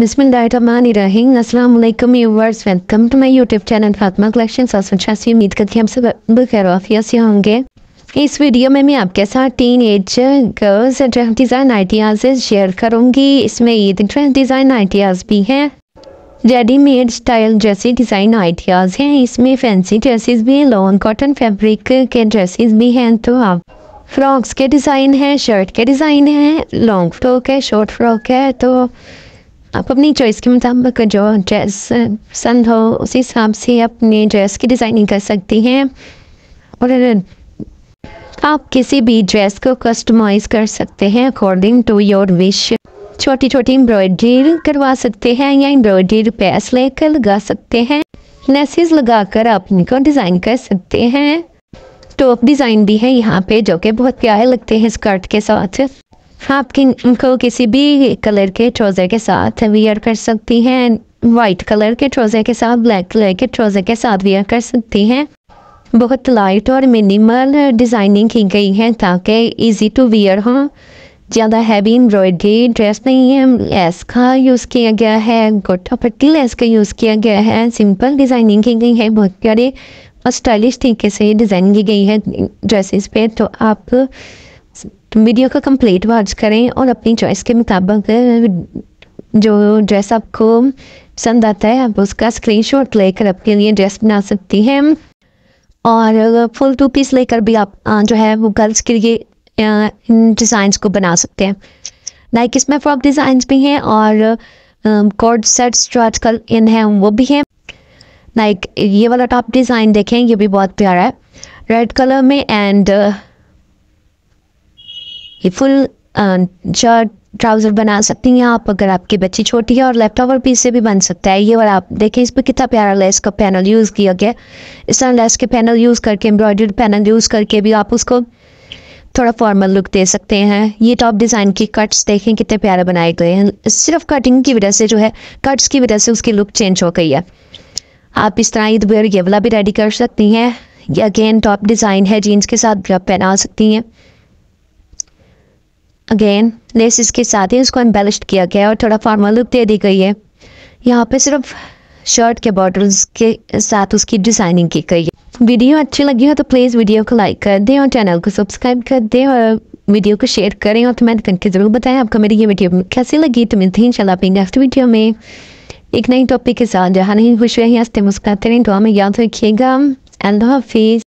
बिसमीम अल्लाम welcome to my YouTube channel Fatima collection सासवचासी उम्मीद करती हैं आप सब बखैरवाफिया से होंगे इस वीडियो में मैं आपके साथ teen age girls dress design ideas share करूँगी इसमें ईद ड्रेस डिज़ाइन आइडियाज़ भी हैं रेडीमेड स्टाइल जैसे डिज़ाइन आइडियाज़ हैं इसमें फैंसी ड्रेसेस भी हैं लॉन कॉटन फैब्रिक के ड्रेसेस भी हैं तो आप फ्रॉक्स के डिज़ाइन हैं शर्ट के डिज़ाइन हैं लॉन्ग फ्रॉक है शॉर्ट फ्रॉक है तो आप अपनी चॉइस के मुताबिक जो ड्रेस पसंद हो उसी हिसाब से अपने ड्रेस की डिज़ाइनिंग कर सकती हैं और आप किसी भी ड्रेस को कस्टमाइज कर सकते हैं अकॉर्डिंग टू योर विश छोटी छोटी एम्ब्रॉयडरी करवा सकते हैं या एम्ब्रॉयडरी पैस लेकर लगा सकते हैं लेसेस लगाकर आप इनको डिज़ाइन कर सकते हैं टॉप डिज़ाइन भी है यहाँ पे जो कि बहुत प्यारे लगते हैं स्कर्ट के साथ आप इनको किसी भी कलर के ट्रोज़र के साथ वियर कर सकती हैं वाइट कलर के ट्रोज़र के साथ ब्लैक कलर के ट्रोज़र के साथ वियर कर सकती हैं बहुत लाइट और मिनिमल डिज़ाइनिंग की गई है ताकि इजी टू वियर हो ज़्यादा हैवी एम्ब्रॉयडरी ड्रेस नहीं है लेस का यूज़ किया गया है गोटा पट्टी लेस का यूज़ किया गया है सिंपल डिज़ाइनिंग की गई है बहुत प्यारे और स्टाइलिश तरीके से डिज़ाइन की गई है ड्रेसेस पे तो आप वीडियो का कंप्लीट वॉच करें और अपनी चॉइस के मुताबिक जो ड्रेस आपको पसंद आता है आप उसका स्क्रीनशॉट लेकर अपने लिए ड्रेस बना सकती हैं और फुल टू पीस लेकर भी आप जो है वो गर्ल्स के लिए इन डिज़ाइंस को बना सकते हैं लाइक इसमें फ्रॉक डिज़ाइंस भी हैं और कॉर्ड सेट्स जो आजकल इन हैं वो भी हैं लाइक ये वाला टॉप डिज़ाइन देखें ये भी बहुत प्यारा है रेड कलर में एंड ये फुल शर्ट ट्राउज़र बना सकती हैं आप अगर आपकी बच्ची छोटी है और लेफ्ट ओवर पीस से भी बन सकता है ये और आप देखें इस पर कितना प्यारा लेस का पैनल यूज़ किया गया इस तरह लेस के पैनल यूज़ करके एम्ब्रॉयडर्ड पैनल यूज़ करके भी आप उसको थोड़ा फॉर्मल लुक दे सकते हैं ये टॉप डिज़ाइन की कट्स देखें कितने प्यारे बनाए गए हैं सिर्फ कटिंग की वजह से जो है कट्स की वजह से उसकी लुक चेंज हो गई है आप इस तरह ईद वेयर ये वाला भी रेडी कर सकती हैं ये अगेन टॉप डिज़ाइन है जीन्स के साथ भी आप पहना सकती हैं अगेन लेसिस के साथ ही उसको एम्बेलिश किया गया है और थोड़ा फॉर्मल लुक दे दी गई है यहाँ पे सिर्फ शर्ट के बॉर्डर्स के साथ उसकी डिज़ाइनिंग की गई है वीडियो अच्छी लगी हो तो प्लीज़ वीडियो को लाइक कर दें और चैनल को सब्सक्राइब कर दें और वीडियो को शेयर करें और कमेंट करके ज़रूर बताएं आपको मेरी ये वीडियो कैसी लगी तो मिलते हैं इंशाल्लाह अपनी नेक्स्ट वीडियो में एक नई टॉपिक के साथ जहाँ नहीं खुश हैं हंसते मुस्कुराते रहें तो हमें याद रखिएगा अल्लाह हाफिज़